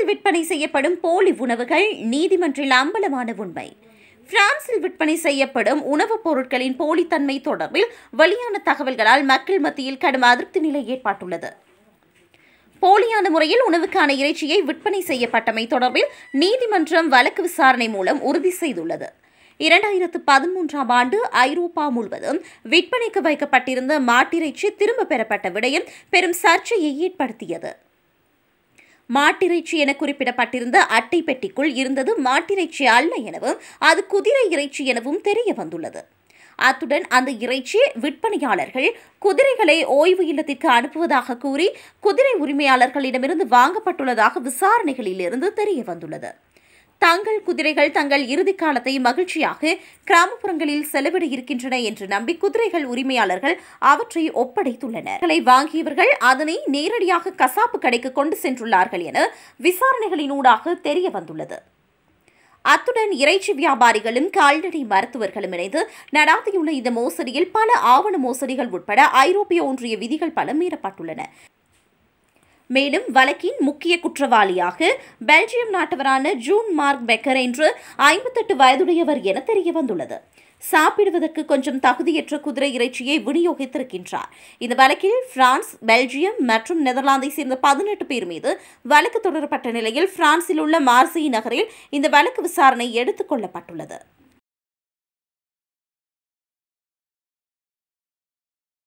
பிரான்சில் விற்பனை செய்யப்படும் போலி உணவுகள் நீதிமன்றில் அம்பலமான உண்மை பிரான்சில் விற்பனை செய்யப்படும் உணவுப் பொருட்களின் போலித்தன்மை தொடர்பில் வெளியான தகவல்களால் மக்கள் மத்தியில் கடும் அதிருப்தி நிலை ஏற்பட்டுள்ளது போலியான முறையில் உணவுக்கான இறைச்சியை விற்பனை செய்யப்பட்டமை தொடர்பில் நீதிமன்றம் வழக்கு விசாரணை மூலம் உறுதி செய்துள்ளது இரண்டாயிரத்து பதிமூன்றாம் ஆண்டு ஐரோப்பா முழுவதும் விற்பனைக்கு வைக்கப்பட்டிருந்த மாட்டிறைச்சி திரும்ப பெறப்பட்ட விடயம் பெரும் சர்ச்சையை ஏற்படுத்தியது மாட்டிறைச்சி என குறிப்பிடப்பட்டிருந்த அட்டை பெட்டிக்குள் இருந்தது மாட்டிறைச்சி அல்ல எனவும் அது குதிரை இறைச்சி எனவும் தெரிய வந்துள்ளது அத்துடன் அந்த இறைச்சி விற்பனையாளர்கள் குதிரைகளை ஓய்வு இல்லத்திற்கு அனுப்புவதாக கூறி குதிரை உரிமையாளர்களிடமிருந்து வாங்கப்பட்டுள்ளதாக விசாரணைகளிலிருந்து தெரிய வந்துள்ளது தங்கள் குதிரைகள் தங்கள் இறுதி காலத்தை மகிழ்ச்சியாக கிராமப்புறங்களில் செலவிட இருக்கின்றன என்று நம்பி குதிரைகள் உரிமையாளர்கள் அவற்றை ஒப்படைத்துள்ளனர் வாங்கியவர்கள் அதனை நேரடியாக கசாப்பு கடைக்கு கொண்டு சென்றுள்ளார்கள் என விசாரணைகளினூடாக தெரிய வந்துள்ளது அத்துடன் இறைச்சி வியாபாரிகளும் கால்நடை மருத்துவர்களும் இணைந்து நடாத்தியுள்ள இந்த மோசடியில் பல ஆவண மோசடிகள் உட்பட ஐரோப்பிய ஒன்றிய விதிகள் பல மீறப்பட்டுள்ளன மேலும் வழக்கின் முக்கிய குற்றவாளியாக பெல்ஜியம் நாட்டவரான ஜூன் மார்க் பெக்கர் என்று ஐம்பத்தெட்டு வயதுடையவர் என தெரிய வந்துள்ளது சாப்பிடுவதற்கு கொஞ்சம் தகுதியற்ற குதிரை இறைச்சியை விநியோகித்திருக்கின்றார் இந்த வழக்கில் பிரான்ஸ் பெல்ஜியம் மற்றும் நெதர்லாந்தை சேர்ந்த பதினெட்டு பேர் மீது வழக்கு தொடரப்பட்ட நிலையில் பிரான்சில் உள்ள மார்சி நகரில் இந்த வழக்கு விசாரணை எடுத்துக் கொள்ளப்பட்டுள்ளது